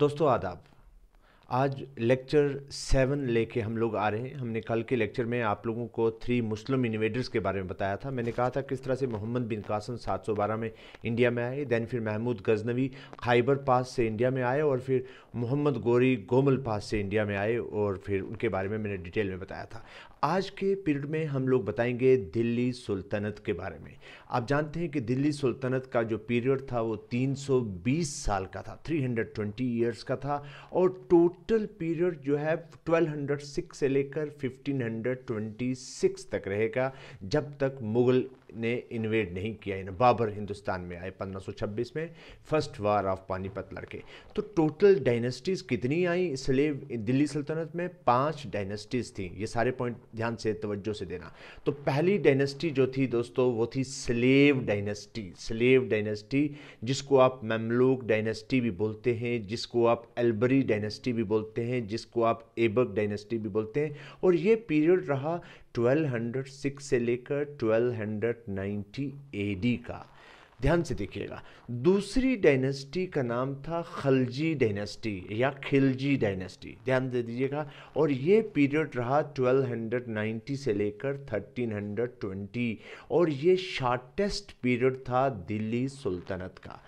दोस्तों आदाब आज लेक्चर सेवन लेके हम लोग आ रहे हैं हमने कल के लेक्चर में आप लोगों को थ्री मुस्लिम इन्वेडर्स के बारे में बताया था मैंने कहा था किस तरह से मोहम्मद बिन कासम 712 में इंडिया में आए दैन फिर महमूद गजनवी खाइबर पास से इंडिया में आए और फिर मोहम्मद गोरी गोमल पास से इंडिया में आए और फिर उनके बारे में मैंने डिटेल में बताया था आज के पीरियड में हम लोग बताएंगे दिल्ली सुल्तनत के बारे में आप जानते हैं कि दिल्ली सुल्तनत का जो पीरियड था वो 320 साल का था 320 इयर्स का था और टोटल टोटल पीरियड जो है 1206 से लेकर 1526 तक रहेगा जब तक मुग़ल ने इन्वेड नहीं किया यानी बाबर हिंदुस्तान में आए 1526 में फर्स्ट वार ऑफ पानीपत लड़के तो टोटल डायनेस्टीज़ कितनी आई इसलिए दिल्ली सल्तनत में पांच डायनेस्टीज़ थी ये सारे पॉइंट ध्यान से तवज्जो से देना तो पहली डायनेस्टी जो थी दोस्तों वो थी स्लेव डायनेस्टी स्लेव डायनेस्टी जिसको आप ममलूक डायनेस्टी भी बोलते हैं जिसको आप एल्बरी डायनेस्टी भी बोलते हैं जिसको आप एबक डायनेस्टी भी बोलते हैं और ये पीरियड रहा 1206 से लेकर 1290 एडी का ध्यान से देखिएगा दूसरी डायनेस्टी का नाम था खलजी डायनेस्टी या खिलजी डायनेस्टी ध्यान दे दीजिएगा और ये पीरियड रहा 1290 से लेकर 1320 और ये शार्टेस्ट पीरियड था दिल्ली सुल्तनत का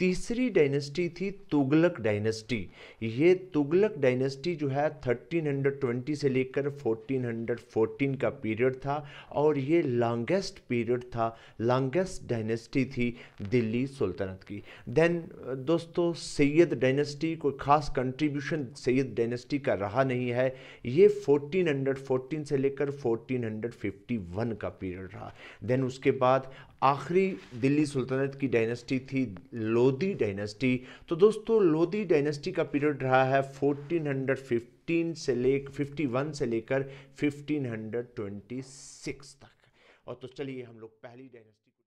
तीसरी डायनेस्टी थी तुगलक डायनेस्टी ये तुगलक डायनेस्टी जो है 1320 से लेकर 1414 का पीरियड था और ये लॉन्गेस्ट पीरियड था लॉन्गेस्ट डायनेस्टी थी दिल्ली सुल्तनत की देन दोस्तों सैयद डायनेस्टी कोई ख़ास कंट्रीब्यूशन सैयद डायनेस्टी का रहा नहीं है ये 1414 से लेकर 1451 का पीरियड रहा देन उसके बाद आखिरी दिल्ली सुल्तनत की डायनेस्टी थी लोधी डायनेस्टी तो दोस्तों लोधी डायनेस्टी का पीरियड रहा है 1415 से ले 51 से लेकर 1526 तक और तो चलिए हम लोग पहली डायनेस्टी